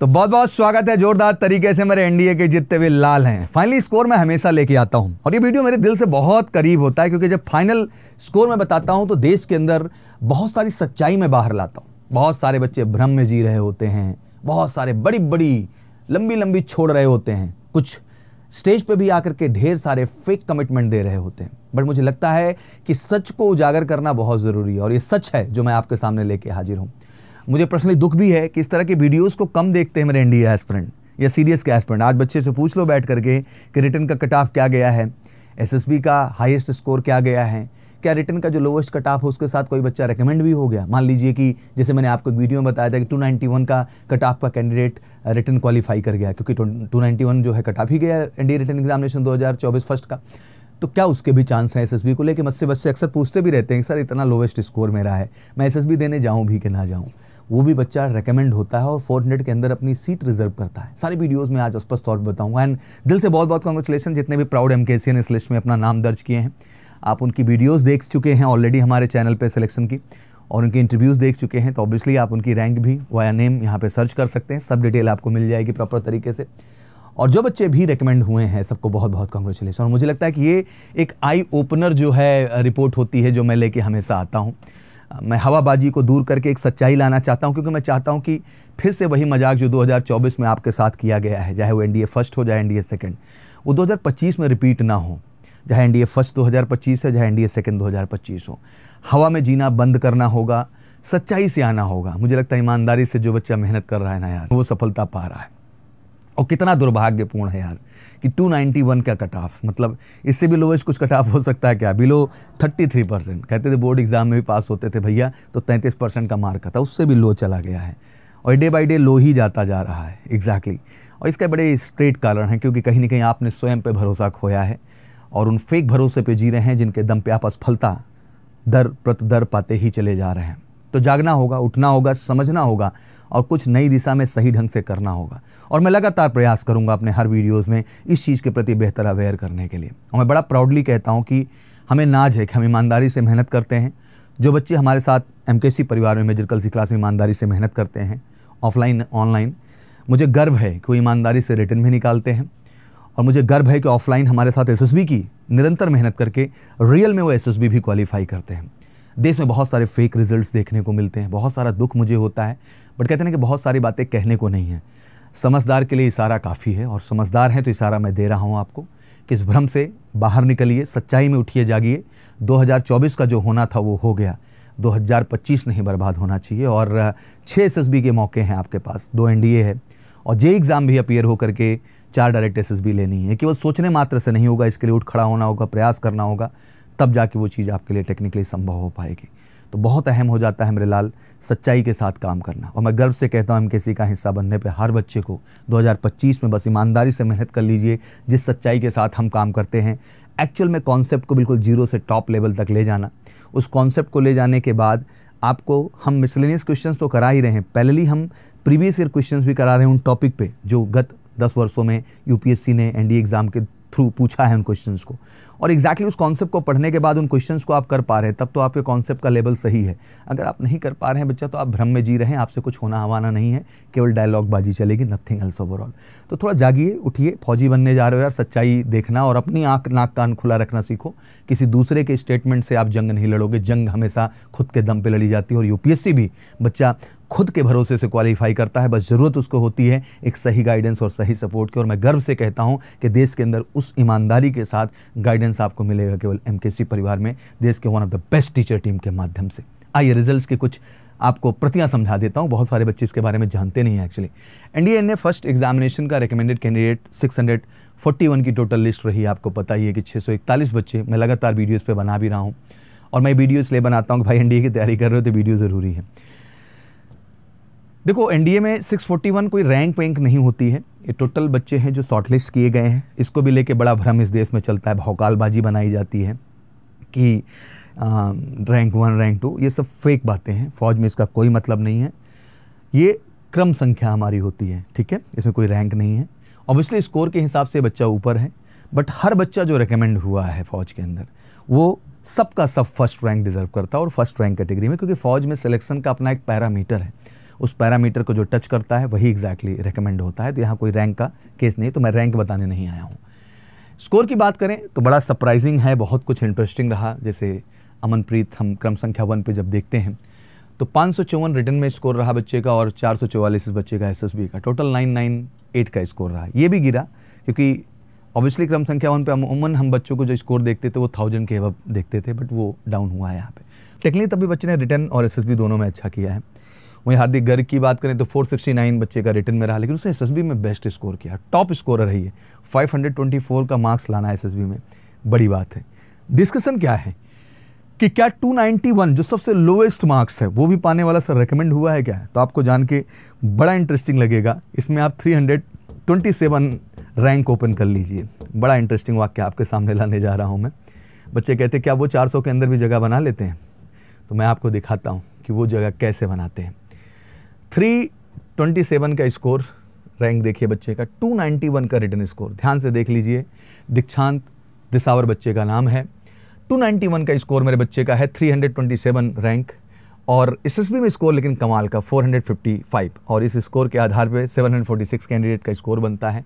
तो बहुत बहुत स्वागत है जोरदार तरीके से मेरे एनडीए के जितने भी लाल हैं फाइनली स्कोर मैं हमेशा लेके आता हूं और ये वीडियो मेरे दिल से बहुत करीब होता है क्योंकि जब फाइनल स्कोर मैं बताता हूं तो देश के अंदर बहुत सारी सच्चाई में बाहर लाता हूं बहुत सारे बच्चे भ्रम में जी रहे होते हैं बहुत सारे बड़ी बड़ी लंबी लंबी छोड़ रहे होते हैं कुछ स्टेज पर भी आकर के ढेर सारे फेक कमिटमेंट दे रहे होते हैं बट मुझे लगता है कि सच को उजागर करना बहुत ज़रूरी है और ये सच है जो मैं आपके सामने लेके हाजिर हूँ मुझे पर्सनली दुख भी है कि इस तरह के वीडियोज़ को कम देखते हैं मेरे एन डी एस्परेंट या सीरियस के एस्परेंट आज बच्चे से पूछ लो बैठ करके कि रिटर्न का कट ऑफ क्या गया है एस का हाइस्ट स्कोर क्या गया है क्या रिटर्न का जो लोवेस्ट कट ऑफ हो उसके साथ कोई बच्चा रिकमेंड भी हो गया मान लीजिए कि जैसे मैंने आपको एक वीडियो में बताया था कि 291 का कट ऑफ का कैंडिडेट रिटर्न क्वालिफाई कर गया क्योंकि 291 जो है कट ऑफ ही गया एनडीए रिटर्न एग्जामिनेशन 2024 फर्स्ट का तो क्या उसके भी चांस हैं एस को लेकर मुझसे बच्चे अक्सर पूछते भी रहते हैं सर इतना लोवेस्ट स्कोर मेरा है मैं एस देने जाऊँ भी कि ना जाऊँ वो भी बच्चा रिकमेंड होता है और फोर हंड्रेड के अंदर अपनी सीट रिजर्व करता है सारी वीडियोज़ में आज स्पष्ट तौर पर बताऊंगा एंड दिल से बहुत बहुत कॉन्ग्रेचुलेसन जितने भी प्राउड एम के ने इस लिस्ट में अपना नाम दर्ज किए हैं आप उनकी वीडियोज़ देख चुके हैं ऑलरेडी हमारे चैनल पर सिलेक्शन की और उनके इंटरव्यूज़ देख चुके हैं तो ऑब्वियसली आप उनकी रैंक भी वाया नेम यहाँ पे सर्च कर सकते हैं सब डिटेल आपको मिल जाएगी प्रॉपर तरीके से और जो बच्चे भी रिकमेंड हुए हैं सबको बहुत बहुत कॉन्ग्रेचुलेसन और मुझे लगता है कि ये एक आई ओपनर जो है रिपोर्ट होती है जो मैं लेके हमेशा आता हूँ मैं हवाबाजी को दूर करके एक सच्चाई लाना चाहता हूं क्योंकि मैं चाहता हूं कि फिर से वही मजाक जो 2024 में आपके साथ किया गया है चाहे वो एन फर्स्ट हो चाहे डी सेकेंड वो 2025 में रिपीट ना हो चाहे एन फर्स्ट 2025 है चाहे एन डी सेकेंड 2025 हो हवा में जीना बंद करना होगा सच्चाई से आना होगा मुझे लगता है ईमानदारी से जो बच्चा मेहनत कर रहा है ना यार वो सफलता पा रहा है और कितना दुर्भाग्यपूर्ण है यार कि 291 का कट ऑफ मतलब इससे भी लोवेस्ट कुछ कट ऑफ हो सकता है क्या बिलो 33 परसेंट कहते थे बोर्ड एग्ज़ाम में भी पास होते थे भैया तो 33 परसेंट का मार्क था तो उससे भी लो चला गया है और डे बाई डे लो ही जाता जा रहा है एग्जैक्टली exactly. और इसका बड़े स्ट्रेट कारण है क्योंकि कहीं ना कहीं आपने स्वयं पर भरोसा खोया है और उन फेक भरोसे पर जी रहे हैं जिनके दम पे आप असफलता दर प्रत दर पाते ही चले जा रहे हैं तो जागना होगा उठना होगा समझना होगा और कुछ नई दिशा में सही ढंग से करना होगा और मैं लगातार प्रयास करूँगा अपने हर वीडियोज़ में इस चीज़ के प्रति बेहतर अवेयर करने के लिए और मैं बड़ा प्राउडली कहता हूँ कि हमें नाज है कि हम ईमानदारी से मेहनत करते हैं जो बच्चे हमारे साथ एम परिवार में मेजर कल सी क्लास में ईमानदारी से मेहनत करते हैं ऑफलाइन ऑनलाइन मुझे गर्व है कि वो ईमानदारी से रिटर्न भी निकालते हैं और मुझे गर्व है कि ऑफलाइन हमारे साथ एस की निरंतर मेहनत करके रियल में वो एसएसबी भी क्वालिफाई करते हैं देश में बहुत सारे फेक रिजल्ट्स देखने को मिलते हैं बहुत सारा दुख मुझे होता है बट कहते हैं कि बहुत सारी बातें कहने को नहीं हैं समझदार के लिए इशारा काफ़ी है और समझदार हैं तो इशारा मैं दे रहा हूँ आपको कि इस भ्रम से बाहर निकलिए सच्चाई में उठिए जागिए 2024 का जो होना था वो हो गया 2025 नहीं बर्बाद होना चाहिए और छः एस एस के मौके हैं आपके पास दो एन डी है और जे एग्ज़ाम भी अपियर होकर के चार डायरेक्ट एस लेनी है केवल सोचने मात्र से नहीं होगा इसके लिए उठ खड़ा होना होगा प्रयास करना होगा तब जाके वो चीज़ आपके लिए टेक्निकली संभव हो पाएगी तो बहुत अहम हो जाता है मेरे लाल सच्चाई के साथ काम करना और मैं गर्व से कहता हूँ एम के सी का हिस्सा बनने पे हर बच्चे को 2025 में बस ईमानदारी से मेहनत कर लीजिए जिस सच्चाई के साथ हम काम करते हैं एक्चुअल में कॉन्सेप्ट को बिल्कुल जीरो से टॉप लेवल तक ले जाना उस कॉन्सेप्ट को ले जाने के बाद आपको हम मिसलिनियस क्वेश्चन तो करा ही रहे हैं पहले ही हम प्रीवियस ईयर क्वेश्चन भी करा रहे हैं उन टॉपिक पर जो गत दस वर्षों में यू ने एन एग्ज़ाम के थ्रू पूछा है उन क्वेश्चन को और एग्जैक्टली exactly उस कॉन्सेप्ट को पढ़ने के बाद उन क्वेश्चंस को आप कर पा रहे हैं तब तो आपके कॉन्सेप्ट का लेवल सही है अगर आप नहीं कर पा रहे हैं बच्चा तो आप भ्रम में जी रहे हैं आपसे कुछ होना हवाना नहीं है केवल डायलॉग बाजी चलेगी नथिंग एल्स ओवरऑल तो थोड़ा जागिए उठिए फौजी बनने जा रहे हो यार सच्चाई देखना और अपनी आँख नाक कान खुला रखना सीखो किसी दूसरे के स्टेटमेंट से आप जंग नहीं लड़ोगे जंग हमेशा खुद के दम पर लड़ी जाती है और यूपीएससी भी बच्चा खुद के भरोसे से क्वालिफाई करता है बस ज़रूरत उसको होती है एक सही गाइडेंस और सही सपोर्ट की और मैं गर्व से कहता हूँ कि देश के अंदर उस ईमानदारी के साथ गाइडेंस गाइडेंस आपको मिलेगा केवल एम परिवार में देश के one of the best teacher team के माध्यम से आइए रिजल्ट्स के कुछ आपको प्रतियां समझा देता हूँ बहुत सारे बच्चे इसके बारे में जानते नहीं हैं एक्चुअली एनडीए ने फर्स्ट एग्जामिनेशन का रिकमेंडेड कैंडिडेट 641 की टोटल लिस्ट रही आपको पता ही है कि 641 बच्चे मैं लगातार वीडियोस पे बना भी रहा हूं और मैं वीडियो इसलिए बनाता हूं कि भाई एनडीए की तैयारी कर रहे हो तो वीडियो ज़रूरी है देखो एनडीए में 641 कोई रैंक वैंक नहीं होती है ये टोटल बच्चे हैं जो शॉर्टलिस्ट किए गए हैं इसको भी लेके बड़ा भ्रम इस देश में चलता है भौकालबाजी बनाई जाती है कि रैंक वन रैंक टू ये सब फेक बातें हैं फ़ौज में इसका कोई मतलब नहीं है ये क्रम संख्या हमारी होती है ठीक है इसमें कोई रैंक नहीं है ऑब्वियसली स्कोर के हिसाब से बच्चा ऊपर है बट हर बच्चा जो रिकमेंड हुआ है फ़ौज के अंदर वो सबका सब फर्स्ट रैंक डिज़र्व करता है और फर्स्ट रैंक कैटेगरी में क्योंकि फ़ौज में सिलेक्शन का अपना एक पैरामीटर है उस पैरामीटर को जो टच करता है वही एग्जैक्टली exactly रिकमेंड होता है तो यहाँ कोई रैंक का केस नहीं तो मैं रैंक बताने नहीं आया हूँ स्कोर की बात करें तो बड़ा सरप्राइजिंग है बहुत कुछ इंटरेस्टिंग रहा जैसे अमनप्रीत हम क्रम संख्या वन पर जब देखते हैं तो पाँच रिटर्न में स्कोर रहा बच्चे का और चार इस बच्चे का एस का टोटल नाइन नाइन एट का स्कोर रहा ये भी गिरा क्योंकि ऑब्वियसली क्रम संख्या वन पे अमूमन हम बच्चों को जो स्कोर देखते थे वो थाउजेंड के अब देखते थे बट वो डाउन हुआ है यहाँ पे टेक्निकली तभी बच्चे ने रिटर्न और एस दोनों में अच्छा किया है वहीं हार्दिक गर्ग की बात करें तो 469 बच्चे का रिटर्न में रहा लेकिन उसने एस में बेस्ट स्कोर किया टॉप स्कोर रही है फाइव का मार्क्स लाना एस में बड़ी बात है डिस्कशन क्या है कि क्या 291 जो सबसे लोएस्ट मार्क्स है वो भी पाने वाला सर रिकमेंड हुआ है क्या तो आपको जान के बड़ा इंटरेस्टिंग लगेगा इसमें आप 327 रैंक ओपन कर लीजिए बड़ा इंटरेस्टिंग वाक्य आपके सामने लाने जा रहा हूँ मैं बच्चे कहते क्या वो 400 के अंदर भी जगह बना लेते हैं तो मैं आपको दिखाता हूँ कि वो जगह कैसे बनाते हैं थ्री ट्वेंटी सेवन का स्कोर रैंक देखिए बच्चे का टू नाइन्टी वन का रिटर्न स्कोर ध्यान से देख लीजिए दीक्षांत दिसावर बच्चे का नाम है टू नाइन्टी वन का स्कोर मेरे बच्चे का है three hundred twenty seven rank और एसएसबी में स्कोर लेकिन कमाल का 455 और इस स्कोर के आधार पर 746 कैंडिडेट का स्कोर बनता है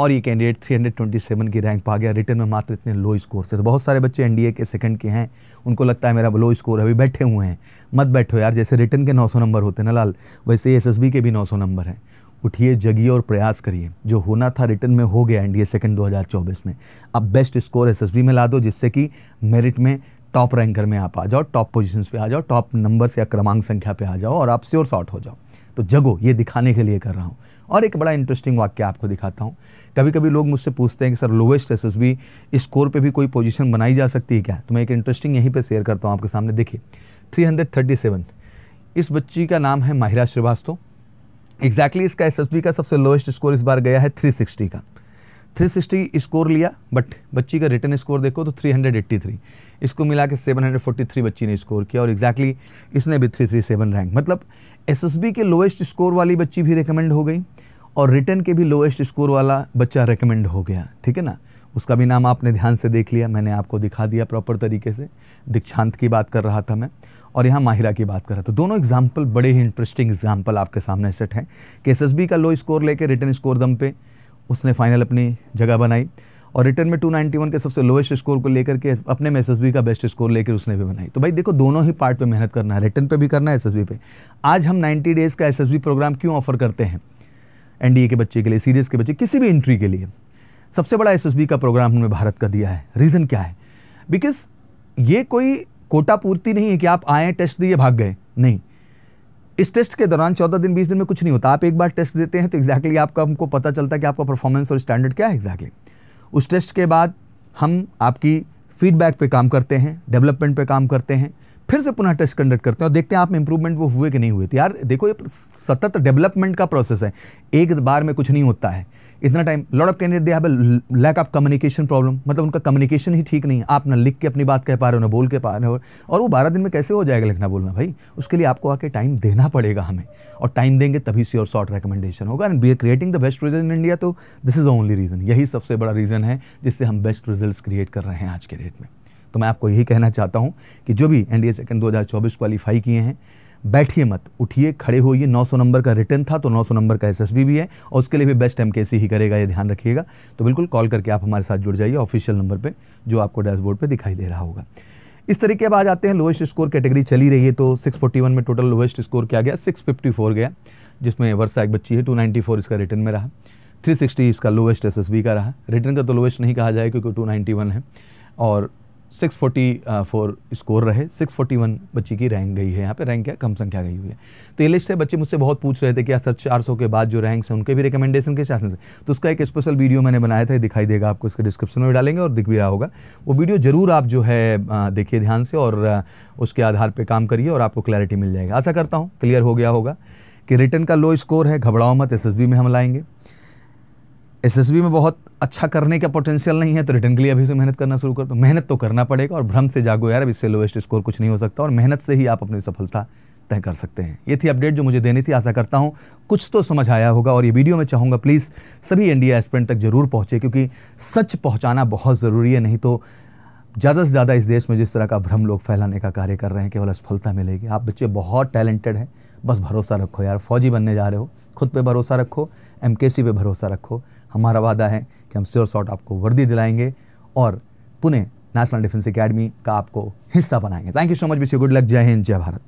और ये कैंडिडेट 327 की रैंक पा गया रिटर्न में मात्र इतने लो स्कोर से बहुत सारे बच्चे एनडीए के सेकंड के हैं उनको लगता है मेरा लो स्कोर अभी बैठे हुए हैं मत बैठो यार जैसे रिटर्न के 900 नंबर होते हैं ना लाल वैसे एसएसबी के भी 900 नंबर हैं उठिए जगिए और प्रयास करिए जो होना था रिटर्न में हो गया एनडीए सेकंड 2024 में अब बेस्ट स्कोर एस में ला दो जिससे कि मेरिट में टॉप रैंकर में आप आ जाओ टॉप पोजिशन पर आ जाओ टॉप नंबर से या क्रमांक संख्या पे आ जाओ और आप स्योर शॉर्ट हो जाओ तो जगो ये दिखाने के लिए कर रहा हूँ और एक बड़ा इंटरेस्टिंग वाक्य आपको दिखाता हूँ कभी कभी लोग मुझसे पूछते हैं कि सर लोवेस्ट एस स्कोर पर भी कोई पोजिशन बनाई जा सकती है क्या तो मैं एक इंटरेस्टिंग यहीं पर शेयर करता हूँ आपके सामने देखिए थ्री इस बच्ची का नाम है माहिरा श्रीवास्तव एग्जैक्टली exactly इसका एस का सबसे लोएस्ट स्कोर इस बार गया है 360 का 360 स्कोर लिया बट बच्ची का रिटर्न स्कोर देखो तो 383 इसको मिला के 743 बच्ची ने स्कोर किया और एग्जैक्टली exactly इसने भी 337 रैंक मतलब एसएसबी के लोएस्ट स्कोर वाली बच्ची भी रिकमेंड हो गई और रिटर्न के भी लोएस्ट स्कोर वाला बच्चा रिकमेंड हो गया ठीक है ना उसका भी नाम आपने ध्यान से देख लिया मैंने आपको दिखा दिया प्रॉपर तरीके से दीक्षांत की बात कर रहा था मैं और यहाँ माहिरा की बात कर रहा था दोनों एग्जाम्पल बड़े ही इंटरेस्टिंग एग्जाम्पल आपके सामने सेट हैं कि एस का लो स्कोर लेके रिटर्न स्कोर दम पे उसने फाइनल अपनी जगह बनाई और रिटर्न में 291 के सबसे लोएस्ट स्कोर को लेकर के अपने में एसएसबी का बेस्ट स्कोर लेकर उसने भी बनाई तो भाई देखो दोनों ही पार्ट पे मेहनत करना है रिटर्न पे भी करना है एस पे आज हम 90 डेज़ का एस प्रोग्राम क्यों ऑफर करते हैं एन के बच्चे के लिए सीरीज के बच्चे किसी भी इंट्री के लिए सबसे बड़ा एस का प्रोग्राम हमने भारत का दिया है रीज़न क्या है बिकॉज ये कोई कोटा पूर्ति नहीं है कि आप आए टेस्ट दिए भाग गए नहीं इस टेस्ट के दौरान चौदह दिन बीस दिन में कुछ नहीं होता आप एक बार टेस्ट देते हैं तो एग्जैक्टली exactly आपका हमको पता चलता है कि आपका परफॉर्मेंस और स्टैंडर्ड क्या है एग्जैक्टली exactly. उस टेस्ट के बाद हम आपकी फीडबैक पे काम करते हैं डेवलपमेंट पे काम करते हैं फिर से पुनः टेस्ट कंडक्ट करते हैं और देखते हैं आप में इंप्रूवमेंट वो हुए कि नहीं हुए थे यार देखो ये सतत डेवलपमेंट का प्रोसेस है एक बार में कुछ नहीं होता है इतना time lot of candidate they have lack of communication problem मतलब उनका कम्युनिकेशन ही ठीक नहीं है आप ना लिख के अपनी बात कह पा रहे हो ना बोल के पा रहे हो और वो बारह दिन में कैसे हो जाएगा लिखना बोलना भाई उसके लिए आपको आके टाइम देना पड़ेगा हमें और टाइम देंगे तभी से और शॉर्ट रिकमेंडेशन होगा and we are creating the best result in India तो दिस इज़ ओनली रीज़न यही सबसे बड़ा रीज़न है जिससे हम बेस्ट रिजल्ट क्रिएट कर रहे हैं आज के डेट में तो मैं आपको यही कहना चाहता हूँ कि जो भी एन डी ए सेकंड चौबीस क्वालिफाई किए हैं बैठिए मत उठिए खड़े होइए 900 नंबर का रिटर्न था तो 900 नंबर का एसएसबी भी है और उसके लिए भी बेस्ट सी ही करेगा ये ध्यान रखिएगा तो बिल्कुल कॉल करके आप हमारे साथ जुड़ जाइए ऑफिशियल नंबर पे जो आपको डैशबोर्ड पे दिखाई दे रहा होगा इस तरीके अब आ जाते हैं लोएस्ट स्कोर कैटेगरी चली रही है तो सिक्स में टोटल लोएस्ट स्कोर क्या गया सिक्स गया जिसमें वर्षा एक बच्ची है टू इसका रिटर्न में रहा थ्री इसका लोएस्ट एस का रहा रिटर्न का तो लोएस्ट नहीं कहा जाए क्योंकि टू है और 644 स्कोर uh, रहे 641 बच्ची की रैंक गई है यहाँ पे रैंक क्या कम संख्या गई हुई है तो ये लिस्ट है बच्चे मुझसे बहुत पूछ रहे थे कि सर 400 के बाद जो रैंक्स हैं उनके भी रिकमेंडेशन के चांसेस से तो उसका एक स्पेशल वीडियो मैंने बनाया था दिखाई देगा आपको इसके डिस्क्रिप्शन में डालेंगे और दिख भी रहा होगा वो वीडियो ज़रूर आप जो है uh, देखिए ध्यान से और uh, उसके आधार पर काम करिए और आपको क्लैरिटी मिल जाएगा आशा करता हूँ क्लियर हो गया होगा कि रिटर्न का लो स्कोर है घबराओ मत एस में हम लाएंगे एसएसबी में बहुत अच्छा करने का पोटेंशियल नहीं है तो रिटर्न के लिए अभी से मेहनत करना शुरू कर दो तो मेहनत तो करना पड़ेगा और भ्रम से जागो यार अब इससे लोएस्ट स्कोर कुछ नहीं हो सकता और मेहनत से ही आप अपनी सफलता तय कर सकते हैं ये थी अपडेट जो मुझे देनी थी आशा करता हूँ कुछ तो समझ आया होगा और ये वीडियो मैं चाहूँगा प्लीज़ सभी इंडिया एस्पेंट तक ज़रूर पहुँचे क्योंकि सच पहुँचाना बहुत ज़रूरी है नहीं तो ज़्यादा से ज़्यादा इस देश में जिस तरह का भ्रम लोग फैलाने का कार्य कर रहे हैं केवल असफलता मिलेगी आप बच्चे बहुत टैलेंटेड हैं बस भरोसा रखो यार फौजी बनने जा रहे हो खुद पे भरोसा रखो एमकेसी पे भरोसा रखो हमारा वादा है कि हम श्योर शॉट आपको वर्दी दिलाएंगे और पुणे नेशनल डिफेंस अकेडमी का आपको हिस्सा बनाएंगे thank you so much be you good luck Jai Hind जय भारत